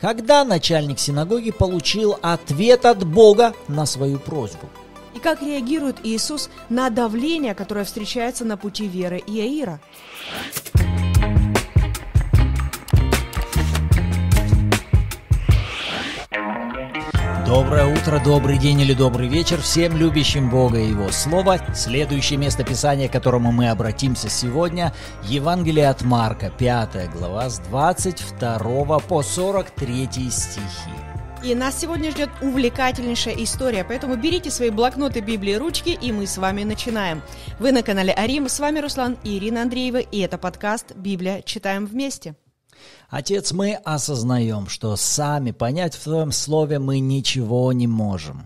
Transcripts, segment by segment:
когда начальник синагоги получил ответ от Бога на свою просьбу. И как реагирует Иисус на давление, которое встречается на пути веры Иаира? Доброе утро, добрый день или добрый вечер всем любящим Бога и Его Слово. Следующее место Писания, к которому мы обратимся сегодня, Евангелие от Марка, 5 глава, с 22 по 43 стихи. И нас сегодня ждет увлекательнейшая история, поэтому берите свои блокноты, Библии, ручки, и мы с вами начинаем. Вы на канале Арим, с вами Руслан и Ирина Андреева, и это подкаст «Библия. Читаем вместе». Отец, мы осознаем, что сами понять в Твоем Слове мы ничего не можем.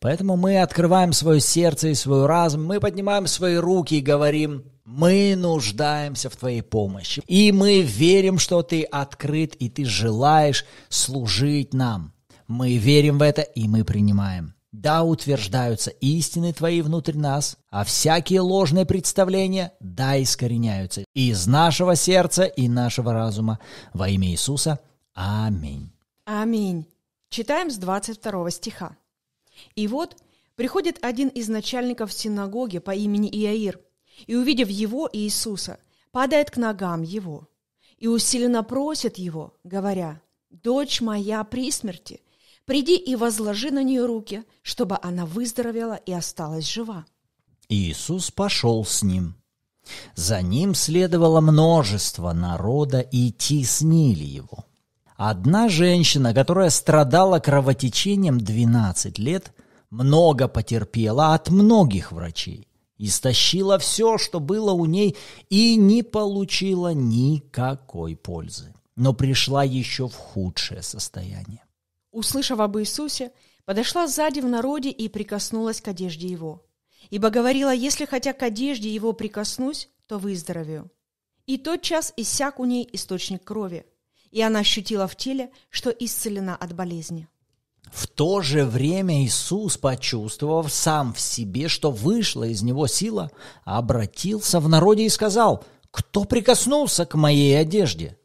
Поэтому мы открываем свое сердце и свой разум, мы поднимаем свои руки и говорим, мы нуждаемся в Твоей помощи. И мы верим, что Ты открыт и Ты желаешь служить нам. Мы верим в это и мы принимаем. Да утверждаются истины Твои внутрь нас, а всякие ложные представления да искореняются из нашего сердца и нашего разума. Во имя Иисуса. Аминь. Аминь. Читаем с 22 стиха. «И вот приходит один из начальников синагоги по имени Иаир, и, увидев его, Иисуса, падает к ногам его, и усиленно просит его, говоря, «Дочь моя при смерти, Приди и возложи на нее руки, чтобы она выздоровела и осталась жива». Иисус пошел с ним. За ним следовало множество народа, и теснили его. Одна женщина, которая страдала кровотечением 12 лет, много потерпела от многих врачей, истощила все, что было у ней, и не получила никакой пользы, но пришла еще в худшее состояние услышав об Иисусе, подошла сзади в народе и прикоснулась к одежде его. Ибо говорила, если хотя к одежде его прикоснусь, то выздоровею. И тот час иссяк у ней источник крови, и она ощутила в теле, что исцелена от болезни. В то же время Иисус, почувствовав сам в себе, что вышла из него сила, обратился в народе и сказал, «Кто прикоснулся к моей одежде?»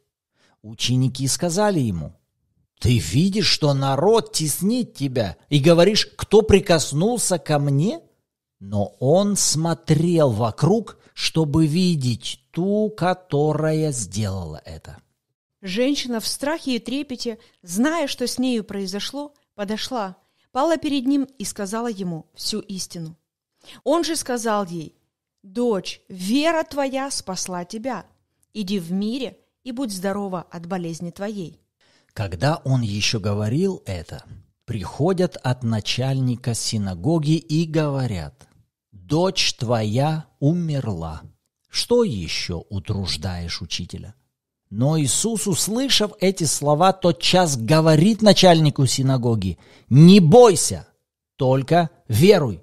Ученики сказали ему, ты видишь, что народ теснит тебя, и говоришь, кто прикоснулся ко мне? Но он смотрел вокруг, чтобы видеть ту, которая сделала это. Женщина в страхе и трепете, зная, что с нею произошло, подошла, пала перед ним и сказала ему всю истину. Он же сказал ей, «Дочь, вера твоя спасла тебя. Иди в мире и будь здорова от болезни твоей». Когда он еще говорил это, приходят от начальника синагоги и говорят, «Дочь твоя умерла. Что еще утруждаешь учителя?» Но Иисус, услышав эти слова, тотчас говорит начальнику синагоги, «Не бойся, только веруй!»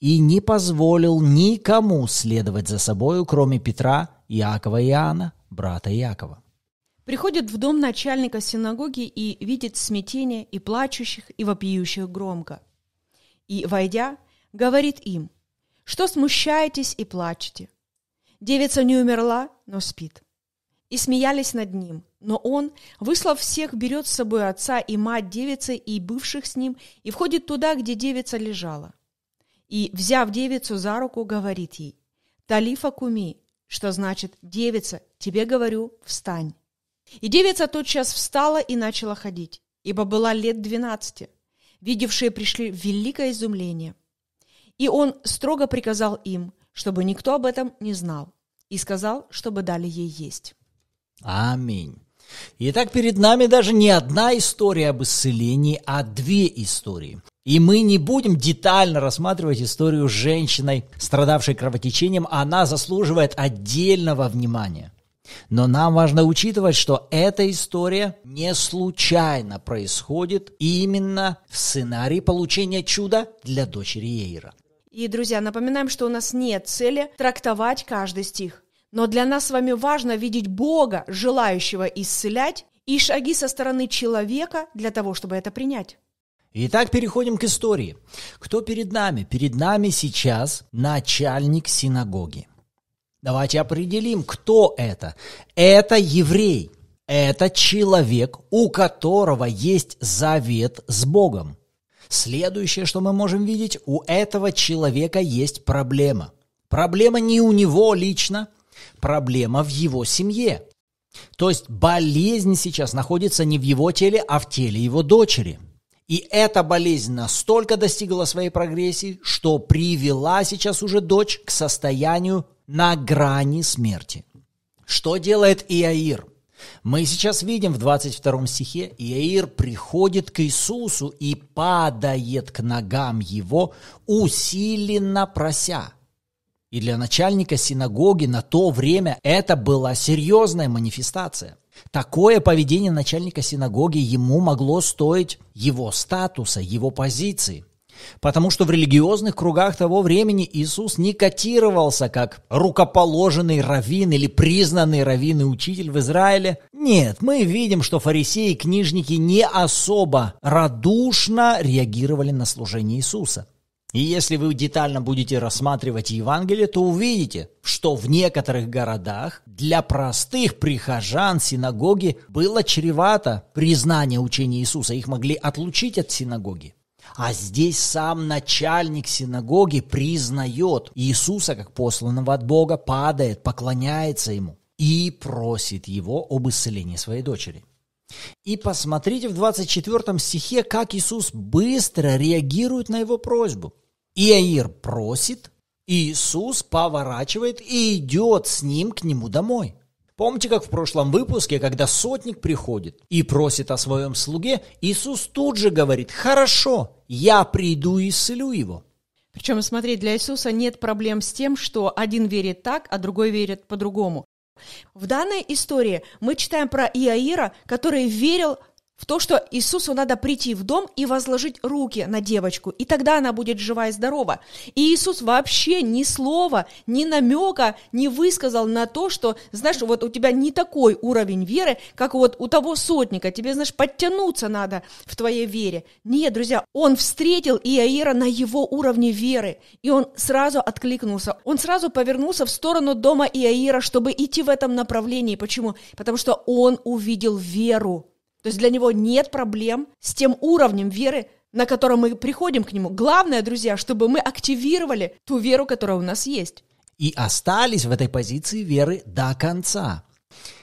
И не позволил никому следовать за собою, кроме Петра, Иакова и Иоанна, брата Иакова. Приходит в дом начальника синагоги и видит смятение и плачущих, и вопиющих громко. И, войдя, говорит им, что смущаетесь и плачете. Девица не умерла, но спит. И смеялись над ним, но он, выслав всех, берет с собой отца и мать девицы и бывших с ним, и входит туда, где девица лежала. И, взяв девицу за руку, говорит ей, «Талифа куми», что значит «девица, тебе говорю, встань». И девица тотчас встала и начала ходить, ибо была лет двенадцати. Видевшие пришли в великое изумление. И он строго приказал им, чтобы никто об этом не знал, и сказал, чтобы дали ей есть. Аминь. Итак, перед нами даже не одна история об исцелении, а две истории. И мы не будем детально рассматривать историю с женщиной, страдавшей кровотечением. Она заслуживает отдельного внимания. Но нам важно учитывать, что эта история не случайно происходит именно в сценарии получения чуда для дочери Ейра. И, друзья, напоминаем, что у нас нет цели трактовать каждый стих. Но для нас с вами важно видеть Бога, желающего исцелять, и шаги со стороны человека для того, чтобы это принять. Итак, переходим к истории. Кто перед нами? Перед нами сейчас начальник синагоги. Давайте определим, кто это. Это еврей. Это человек, у которого есть завет с Богом. Следующее, что мы можем видеть, у этого человека есть проблема. Проблема не у него лично, проблема в его семье. То есть болезнь сейчас находится не в его теле, а в теле его дочери. И эта болезнь настолько достигла своей прогрессии, что привела сейчас уже дочь к состоянию на грани смерти. Что делает Иаир? Мы сейчас видим в 22 стихе, Иаир приходит к Иисусу и падает к ногам его, усиленно прося. И для начальника синагоги на то время это была серьезная манифестация. Такое поведение начальника синагоги ему могло стоить его статуса, его позиции. Потому что в религиозных кругах того времени Иисус не котировался как рукоположенный раввин или признанный раввин и учитель в Израиле. Нет, мы видим, что фарисеи и книжники не особо радушно реагировали на служение Иисуса. И если вы детально будете рассматривать Евангелие, то увидите, что в некоторых городах для простых прихожан синагоги было чревато признание учения Иисуса. Их могли отлучить от синагоги. А здесь сам начальник синагоги признает Иисуса как посланного от Бога, падает, поклоняется ему и просит его об исцелении своей дочери. И посмотрите в 24 стихе, как Иисус быстро реагирует на его просьбу. Иаир просит, Иисус поворачивает и идет с ним к нему домой. Помните, как в прошлом выпуске, когда сотник приходит и просит о своем слуге, Иисус тут же говорит «Хорошо, я приду и исцелю его». Причем, смотри, для Иисуса нет проблем с тем, что один верит так, а другой верит по-другому. В данной истории мы читаем про Иаира, который верил в то, что Иисусу надо прийти в дом и возложить руки на девочку, и тогда она будет жива и здорова. И Иисус вообще ни слова, ни намека не высказал на то, что, знаешь, вот у тебя не такой уровень веры, как вот у того сотника, тебе, знаешь, подтянуться надо в твоей вере. Нет, друзья, он встретил Иаира на его уровне веры, и он сразу откликнулся, он сразу повернулся в сторону дома Иаира, чтобы идти в этом направлении. Почему? Потому что он увидел веру то есть для него нет проблем с тем уровнем веры, на котором мы приходим к нему. Главное, друзья, чтобы мы активировали ту веру, которая у нас есть. И остались в этой позиции веры до конца.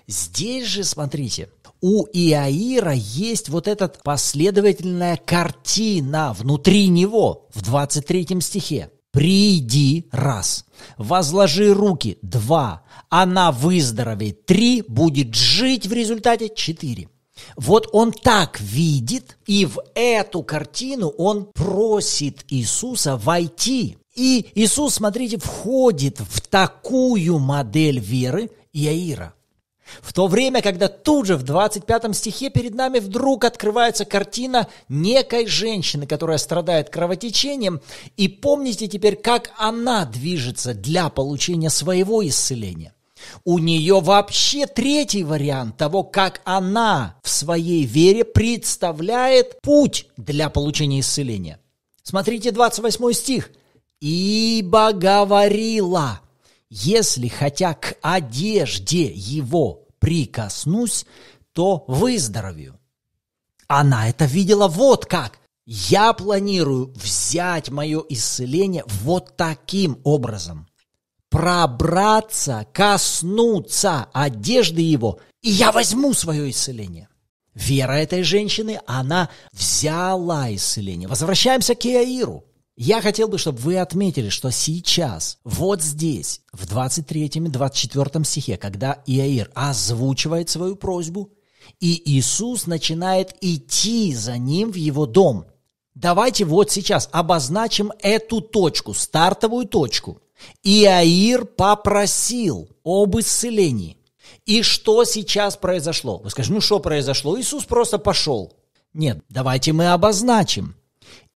Здесь же, смотрите, у Иаира есть вот эта последовательная картина внутри него в 23 стихе. «Приди» – раз, «возложи руки» – два, «она а выздоровеет» – три, «будет жить» в результате – четыре. Вот он так видит, и в эту картину он просит Иисуса войти. И Иисус, смотрите, входит в такую модель веры Иаира. В то время, когда тут же в 25 стихе перед нами вдруг открывается картина некой женщины, которая страдает кровотечением, и помните теперь, как она движется для получения своего исцеления. У нее вообще третий вариант того, как она в своей вере представляет путь для получения исцеления. Смотрите 28 стих. «Ибо говорила, если хотя к одежде его прикоснусь, то выздоровею». Она это видела вот как. Я планирую взять мое исцеление вот таким образом пробраться, коснуться одежды его, и я возьму свое исцеление. Вера этой женщины, она взяла исцеление. Возвращаемся к Иаиру. Я хотел бы, чтобы вы отметили, что сейчас, вот здесь, в 23 и 24 стихе, когда Иаир озвучивает свою просьбу, и Иисус начинает идти за ним в его дом. Давайте вот сейчас обозначим эту точку, стартовую точку – Иаир попросил об исцелении. И что сейчас произошло? Вы скажете, ну что произошло? Иисус просто пошел. Нет, давайте мы обозначим.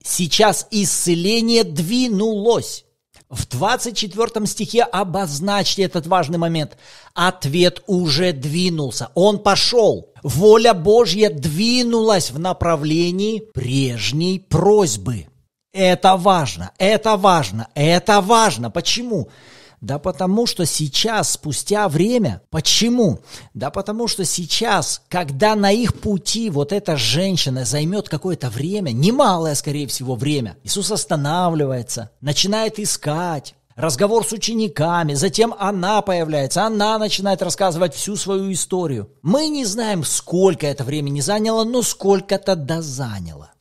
Сейчас исцеление двинулось. В 24 стихе обозначьте этот важный момент. Ответ уже двинулся, он пошел. Воля Божья двинулась в направлении прежней просьбы. Это важно, это важно, это важно. Почему? Да потому что сейчас, спустя время, почему? Да потому что сейчас, когда на их пути вот эта женщина займет какое-то время, немалое, скорее всего, время, Иисус останавливается, начинает искать, разговор с учениками, затем она появляется, она начинает рассказывать всю свою историю. Мы не знаем, сколько это времени заняло, но сколько-то да заняло.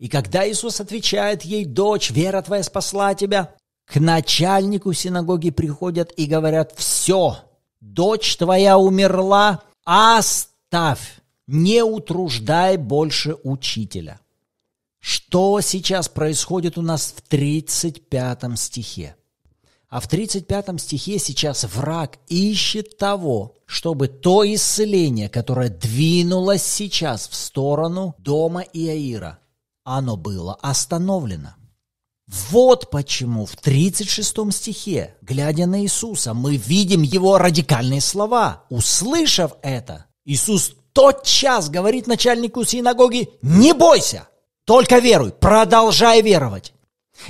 И когда Иисус отвечает ей, дочь, вера твоя спасла тебя, к начальнику синагоги приходят и говорят, все, дочь твоя умерла, оставь, не утруждай больше учителя. Что сейчас происходит у нас в 35 стихе? А в 35 стихе сейчас враг ищет того, чтобы то исцеление, которое двинулось сейчас в сторону дома Иаира, оно было остановлено. Вот почему в 36 стихе, глядя на Иисуса, мы видим его радикальные слова. Услышав это, Иисус тотчас говорит начальнику синагоги, не бойся, только веруй, продолжай веровать.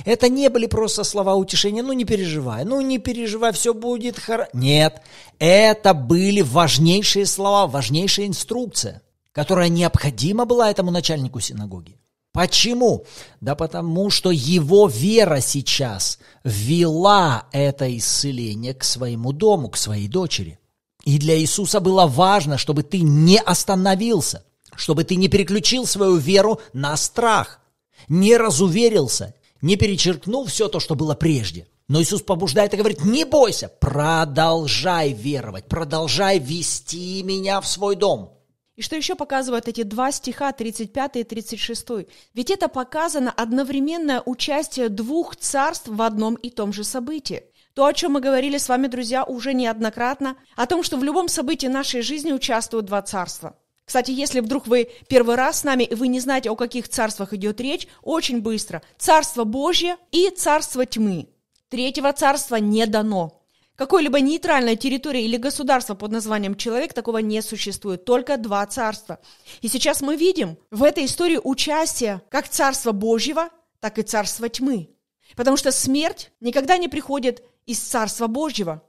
Это не были просто слова утешения, ну не переживай, ну не переживай, все будет хорошо. Нет, это были важнейшие слова, важнейшая инструкция, которая необходима была этому начальнику синагоги. Почему? Да потому что его вера сейчас вела это исцеление к своему дому, к своей дочери. И для Иисуса было важно, чтобы ты не остановился, чтобы ты не переключил свою веру на страх, не разуверился, не перечеркнул все то, что было прежде. Но Иисус побуждает и говорит, не бойся, продолжай веровать, продолжай вести меня в свой дом. И что еще показывают эти два стиха, 35 и 36? Ведь это показано одновременное участие двух царств в одном и том же событии. То, о чем мы говорили с вами, друзья, уже неоднократно, о том, что в любом событии нашей жизни участвуют два царства. Кстати, если вдруг вы первый раз с нами, и вы не знаете, о каких царствах идет речь, очень быстро. Царство Божье и царство тьмы. Третьего царства не дано какой-либо нейтральной территории или государства под названием «человек» такого не существует, только два царства. И сейчас мы видим в этой истории участие как царства Божьего, так и царства тьмы. Потому что смерть никогда не приходит из царства Божьего.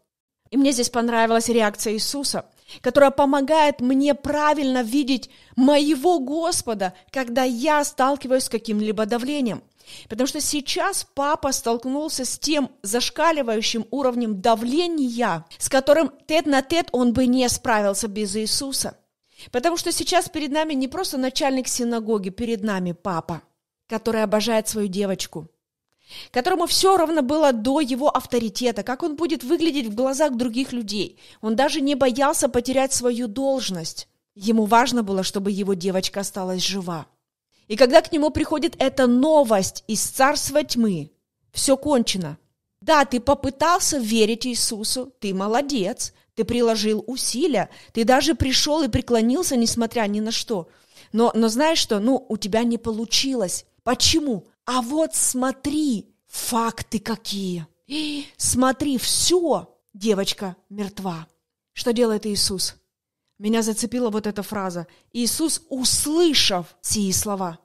И мне здесь понравилась реакция Иисуса, которая помогает мне правильно видеть моего Господа, когда я сталкиваюсь с каким-либо давлением – Потому что сейчас папа столкнулся с тем зашкаливающим уровнем давления, с которым тет на тет он бы не справился без Иисуса. Потому что сейчас перед нами не просто начальник синагоги, перед нами папа, который обожает свою девочку, которому все равно было до его авторитета, как он будет выглядеть в глазах других людей. Он даже не боялся потерять свою должность. Ему важно было, чтобы его девочка осталась жива. И когда к нему приходит эта новость из царства тьмы, все кончено. Да, ты попытался верить Иисусу, ты молодец, ты приложил усилия, ты даже пришел и преклонился, несмотря ни на что. Но, но знаешь что, ну, у тебя не получилось. Почему? А вот смотри, факты какие. Смотри, все, девочка мертва. Что делает Иисус? Меня зацепила вот эта фраза. Иисус, услышав сии слова.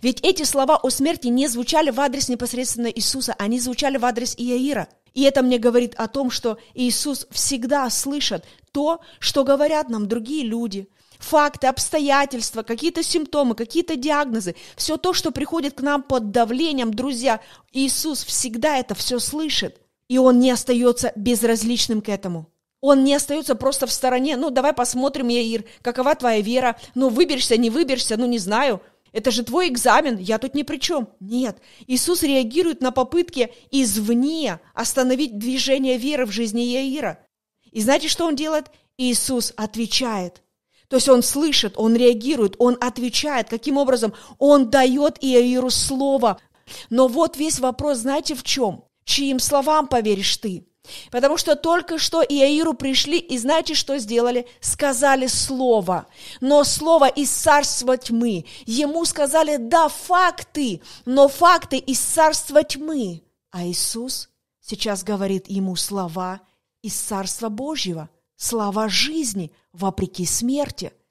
Ведь эти слова о смерти не звучали в адрес непосредственно Иисуса, они звучали в адрес Иаира. И это мне говорит о том, что Иисус всегда слышит то, что говорят нам другие люди. Факты, обстоятельства, какие-то симптомы, какие-то диагнозы, все то, что приходит к нам под давлением, друзья, Иисус всегда это все слышит. И Он не остается безразличным к этому. Он не остается просто в стороне. Ну, давай посмотрим, Яир, какова твоя вера. Ну, выберешься, не выберешься, ну, не знаю. Это же твой экзамен, я тут ни при чем. Нет, Иисус реагирует на попытки извне остановить движение веры в жизни Яира. И знаете, что он делает? Иисус отвечает. То есть он слышит, он реагирует, он отвечает. Каким образом? Он дает Иаиру слово. Но вот весь вопрос, знаете, в чем? Чьим словам поверишь ты? Потому что только что Иаиру пришли, и знаете, что сделали? Сказали слово. Но слово из царства тьмы. Ему сказали, да, факты, но факты из царства тьмы. А Иисус сейчас говорит ему слова из царства Божьего, слова жизни, вопреки смерти –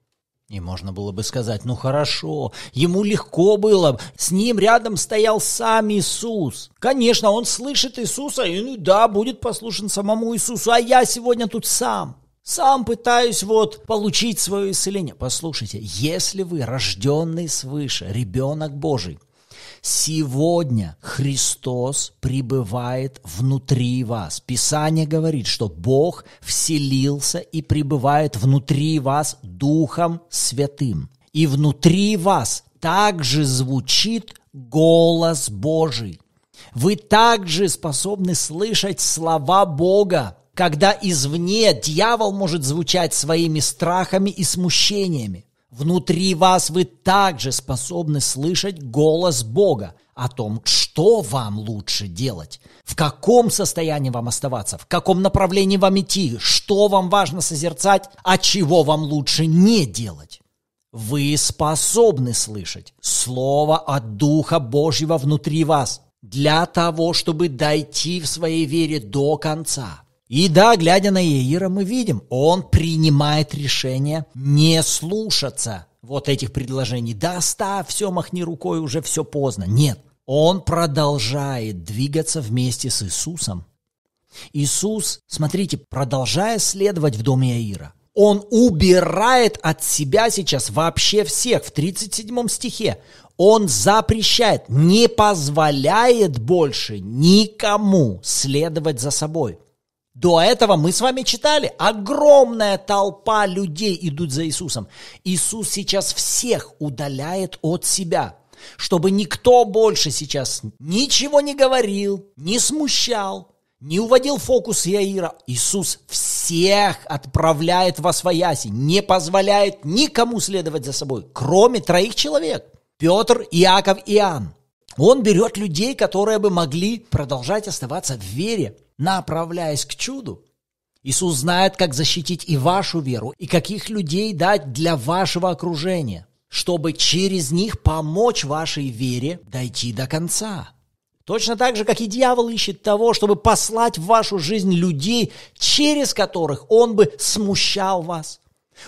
и можно было бы сказать, ну хорошо, ему легко было, с ним рядом стоял сам Иисус. Конечно, он слышит Иисуса, и ну да, будет послушен самому Иисусу, а я сегодня тут сам. Сам пытаюсь вот получить свое исцеление. Послушайте, если вы рожденный свыше, ребенок Божий, Сегодня Христос пребывает внутри вас. Писание говорит, что Бог вселился и пребывает внутри вас Духом Святым. И внутри вас также звучит голос Божий. Вы также способны слышать слова Бога, когда извне дьявол может звучать своими страхами и смущениями. Внутри вас вы также способны слышать голос Бога о том, что вам лучше делать, в каком состоянии вам оставаться, в каком направлении вам идти, что вам важно созерцать, а чего вам лучше не делать. Вы способны слышать Слово от Духа Божьего внутри вас для того, чтобы дойти в своей вере до конца – и да, глядя на Иеира, мы видим, он принимает решение не слушаться вот этих предложений. Да, оставь, все, махни рукой, уже все поздно. Нет, он продолжает двигаться вместе с Иисусом. Иисус, смотрите, продолжая следовать в доме Иаира, он убирает от себя сейчас вообще всех в 37 стихе. Он запрещает, не позволяет больше никому следовать за собой. До этого мы с вами читали, огромная толпа людей идут за Иисусом. Иисус сейчас всех удаляет от себя, чтобы никто больше сейчас ничего не говорил, не смущал, не уводил фокус Яира. Иисус всех отправляет во свояси, не позволяет никому следовать за собой, кроме троих человек. Петр, Иаков и Иоанн. Он берет людей, которые бы могли продолжать оставаться в вере, направляясь к чуду. Иисус знает, как защитить и вашу веру, и каких людей дать для вашего окружения, чтобы через них помочь вашей вере дойти до конца. Точно так же, как и дьявол ищет того, чтобы послать в вашу жизнь людей, через которых он бы смущал вас,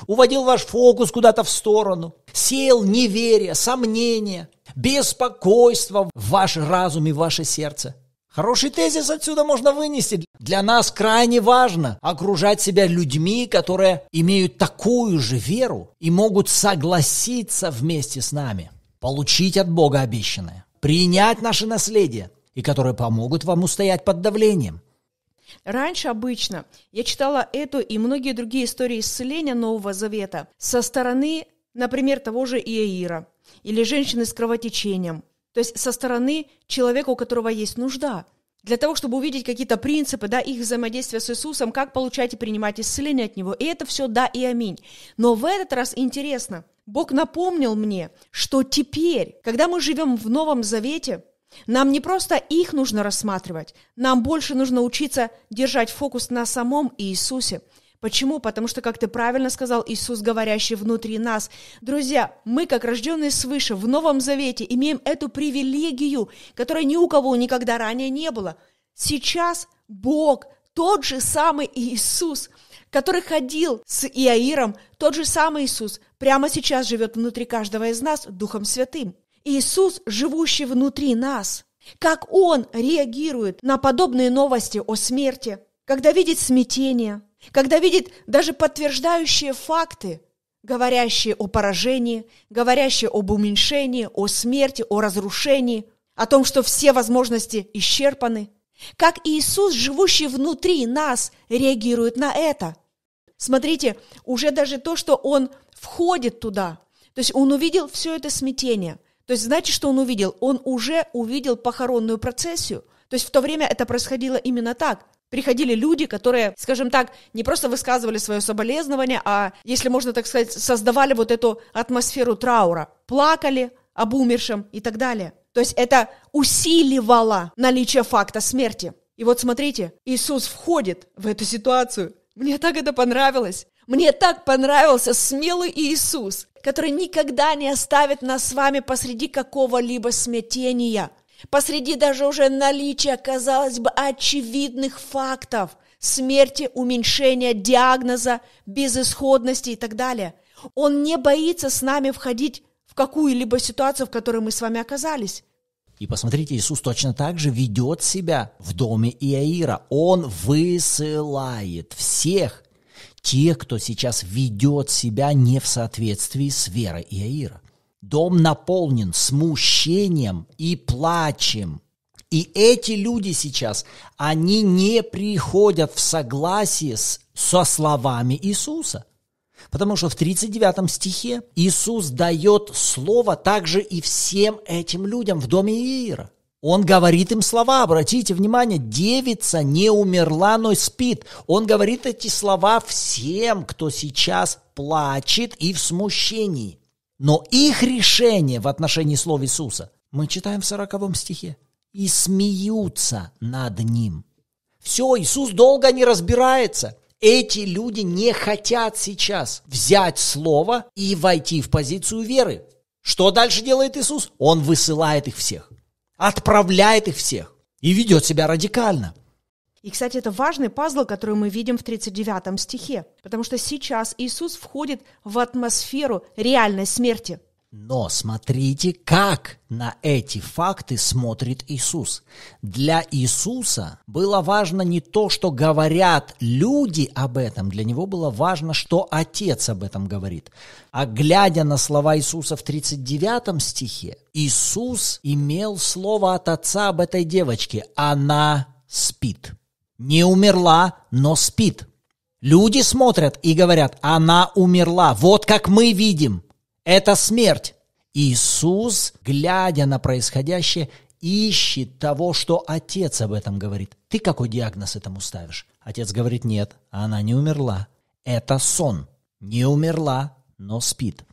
уводил ваш фокус куда-то в сторону, сеял неверие, сомнение, беспокойство в ваш разум и в ваше сердце – Хороший тезис отсюда можно вынести. Для нас крайне важно окружать себя людьми, которые имеют такую же веру и могут согласиться вместе с нами, получить от Бога обещанное, принять наше наследие и которые помогут вам устоять под давлением. Раньше обычно я читала эту и многие другие истории исцеления Нового Завета со стороны, например, того же Иаира или женщины с кровотечением – то есть со стороны человека, у которого есть нужда. Для того, чтобы увидеть какие-то принципы, да, их взаимодействия с Иисусом, как получать и принимать исцеление от Него. И это все да и аминь. Но в этот раз интересно, Бог напомнил мне, что теперь, когда мы живем в Новом Завете, нам не просто их нужно рассматривать, нам больше нужно учиться держать фокус на самом Иисусе – Почему? Потому что, как ты правильно сказал, Иисус, говорящий внутри нас. Друзья, мы, как рожденные свыше, в Новом Завете имеем эту привилегию, которой ни у кого никогда ранее не было. Сейчас Бог, тот же самый Иисус, который ходил с Иаиром, тот же самый Иисус, прямо сейчас живет внутри каждого из нас Духом Святым. Иисус, живущий внутри нас, как Он реагирует на подобные новости о смерти, когда видит смятение, когда видит даже подтверждающие факты, говорящие о поражении, говорящие об уменьшении, о смерти, о разрушении, о том, что все возможности исчерпаны. Как Иисус, живущий внутри нас, реагирует на это? Смотрите, уже даже то, что Он входит туда, то есть Он увидел все это смятение. То есть знаете, что Он увидел? Он уже увидел похоронную процессию. То есть в то время это происходило именно так – приходили люди, которые, скажем так, не просто высказывали свое соболезнование, а, если можно так сказать, создавали вот эту атмосферу траура, плакали об умершем и так далее. То есть это усиливало наличие факта смерти. И вот смотрите, Иисус входит в эту ситуацию. Мне так это понравилось. Мне так понравился смелый Иисус, который никогда не оставит нас с вами посреди какого-либо смятения – Посреди даже уже наличия, казалось бы, очевидных фактов смерти, уменьшения диагноза, безысходности и так далее. Он не боится с нами входить в какую-либо ситуацию, в которой мы с вами оказались. И посмотрите, Иисус точно так же ведет себя в доме Иаира. Он высылает всех, тех, кто сейчас ведет себя не в соответствии с верой Иаира. Дом наполнен смущением и плачем. И эти люди сейчас, они не приходят в согласие с, со словами Иисуса. Потому что в 39 стихе Иисус дает слово также и всем этим людям в доме Иира. Он говорит им слова, обратите внимание, девица не умерла, но спит. Он говорит эти слова всем, кто сейчас плачет и в смущении. Но их решение в отношении слова Иисуса мы читаем в сороковом стихе. «И смеются над ним». Все, Иисус долго не разбирается. Эти люди не хотят сейчас взять слово и войти в позицию веры. Что дальше делает Иисус? Он высылает их всех, отправляет их всех и ведет себя радикально – и, кстати, это важный пазл, который мы видим в 39 стихе, потому что сейчас Иисус входит в атмосферу реальной смерти. Но смотрите, как на эти факты смотрит Иисус. Для Иисуса было важно не то, что говорят люди об этом, для него было важно, что Отец об этом говорит. А глядя на слова Иисуса в 39 стихе, Иисус имел слово от Отца об этой девочке. Она спит не умерла, но спит. Люди смотрят и говорят, она умерла. Вот как мы видим. Это смерть. Иисус, глядя на происходящее, ищет того, что отец об этом говорит. Ты какой диагноз этому ставишь? Отец говорит, нет, она не умерла. Это сон. Не умерла, но спит.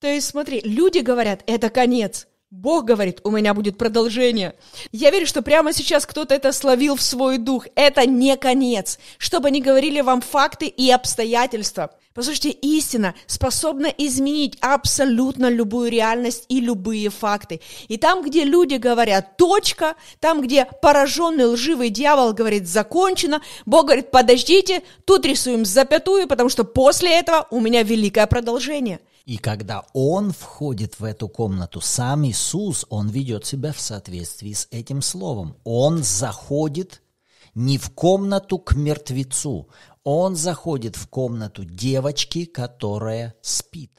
То есть смотри, люди говорят, это конец. Бог говорит, у меня будет продолжение. Я верю, что прямо сейчас кто-то это словил в свой дух. Это не конец. Чтобы не говорили вам факты и обстоятельства. Послушайте, истина способна изменить абсолютно любую реальность и любые факты. И там, где люди говорят «точка», там, где пораженный лживый дьявол говорит «закончено», Бог говорит «подождите», тут рисуем запятую, потому что после этого у меня великое продолжение – и когда он входит в эту комнату, сам Иисус, он ведет себя в соответствии с этим словом. Он заходит не в комнату к мертвецу, он заходит в комнату девочки, которая спит.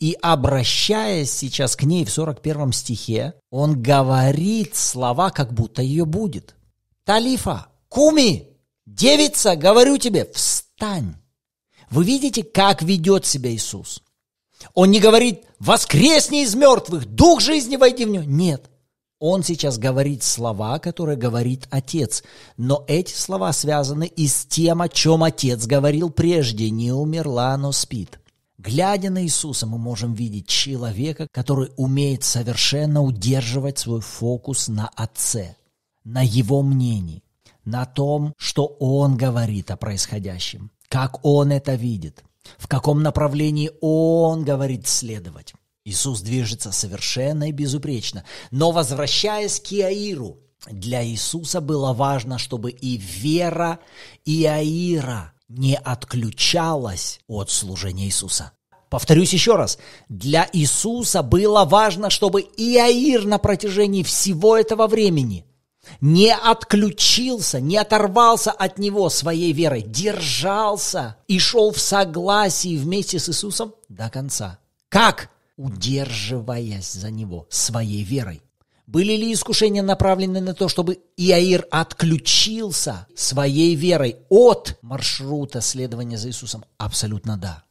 И обращаясь сейчас к ней в 41 стихе, он говорит слова, как будто ее будет. Талифа, куми, девица, говорю тебе, встань. Вы видите, как ведет себя Иисус? Он не говорит «воскресни из мертвых, дух жизни войди в него». Нет. Он сейчас говорит слова, которые говорит Отец. Но эти слова связаны и с тем, о чем Отец говорил прежде. Не умерла, но спит. Глядя на Иисуса, мы можем видеть человека, который умеет совершенно удерживать свой фокус на Отце, на Его мнении, на том, что Он говорит о происходящем, как Он это видит – в каком направлении Он говорит следовать. Иисус движется совершенно и безупречно. Но возвращаясь к Иаиру, для Иисуса было важно, чтобы и вера Иаира не отключалась от служения Иисуса. Повторюсь еще раз, для Иисуса было важно, чтобы Иаир на протяжении всего этого времени – не отключился, не оторвался от него своей верой, держался и шел в согласии вместе с Иисусом до конца. Как? Удерживаясь за него своей верой. Были ли искушения направлены на то, чтобы Иаир отключился своей верой от маршрута следования за Иисусом? Абсолютно да.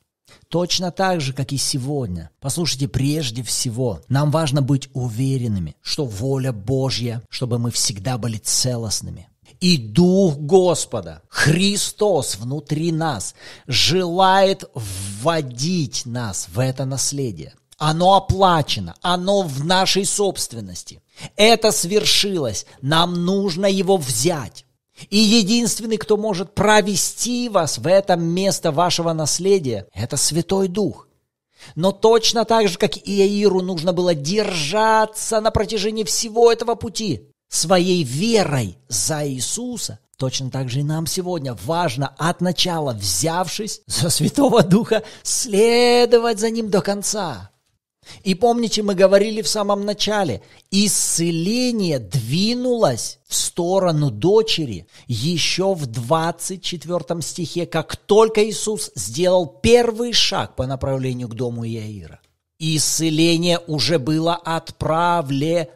Точно так же, как и сегодня. Послушайте, прежде всего, нам важно быть уверенными, что воля Божья, чтобы мы всегда были целостными. И Дух Господа, Христос внутри нас, желает вводить нас в это наследие. Оно оплачено, оно в нашей собственности. Это свершилось, нам нужно его взять. И единственный, кто может провести вас в это место вашего наследия, это Святой Дух. Но точно так же, как и Иаиру, нужно было держаться на протяжении всего этого пути своей верой за Иисуса. Точно так же и нам сегодня важно от начала, взявшись за Святого Духа, следовать за Ним до конца. И помните, мы говорили в самом начале, исцеление двинулось в сторону дочери еще в 24 стихе, как только Иисус сделал первый шаг по направлению к дому Иаира. Исцеление уже было отправлено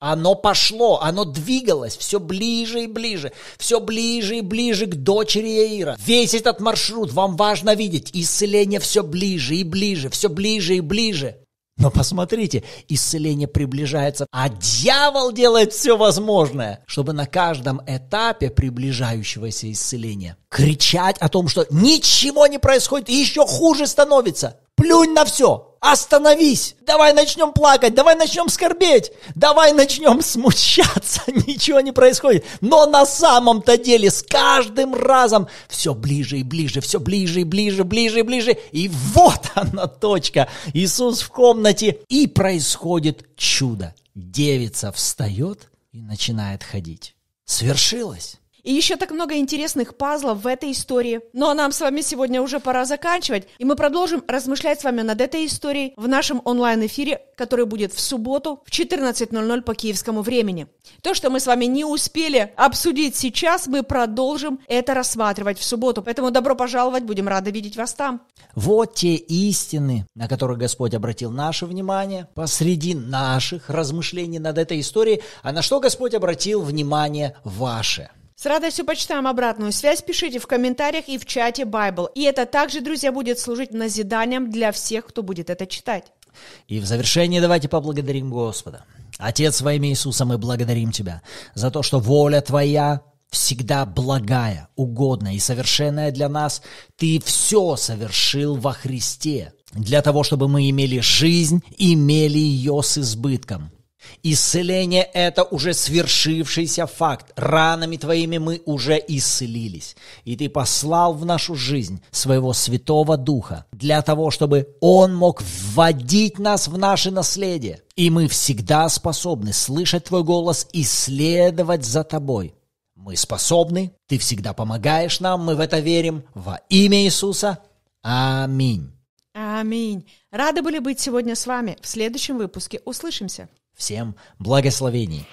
оно пошло, оно двигалось все ближе и ближе, все ближе и ближе к дочери Яира. Весь этот маршрут вам важно видеть, исцеление все ближе и ближе, все ближе и ближе. Но посмотрите, исцеление приближается, а дьявол делает все возможное, чтобы на каждом этапе приближающегося исцеления кричать о том, что ничего не происходит и еще хуже становится. Плюнь на все. Остановись. Давай начнем плакать. Давай начнем скорбеть. Давай начнем смущаться. Ничего не происходит. Но на самом-то деле с каждым разом все ближе и ближе, все ближе и ближе, ближе и ближе. И вот она точка. Иисус в комнате. И происходит чудо. Девица встает и начинает ходить. Свершилось. И еще так много интересных пазлов в этой истории. Ну а нам с вами сегодня уже пора заканчивать, и мы продолжим размышлять с вами над этой историей в нашем онлайн-эфире, который будет в субботу в 14.00 по киевскому времени. То, что мы с вами не успели обсудить сейчас, мы продолжим это рассматривать в субботу. Поэтому добро пожаловать, будем рады видеть вас там. Вот те истины, на которые Господь обратил наше внимание посреди наших размышлений над этой историей, а на что Господь обратил внимание ваше. С радостью почитаем обратную связь, пишите в комментариях и в чате Bible. И это также, друзья, будет служить назиданием для всех, кто будет это читать. И в завершение давайте поблагодарим Господа. Отец во имя Иисуса, мы благодарим Тебя за то, что воля Твоя всегда благая, угодная и совершенная для нас. Ты все совершил во Христе для того, чтобы мы имели жизнь, имели ее с избытком. Исцеление – это уже свершившийся факт. Ранами твоими мы уже исцелились. И ты послал в нашу жизнь своего Святого Духа для того, чтобы Он мог вводить нас в наше наследие. И мы всегда способны слышать Твой голос и следовать за Тобой. Мы способны, Ты всегда помогаешь нам, мы в это верим. Во имя Иисуса. Аминь. Аминь. Рады были быть сегодня с вами. В следующем выпуске услышимся. Всем благословений!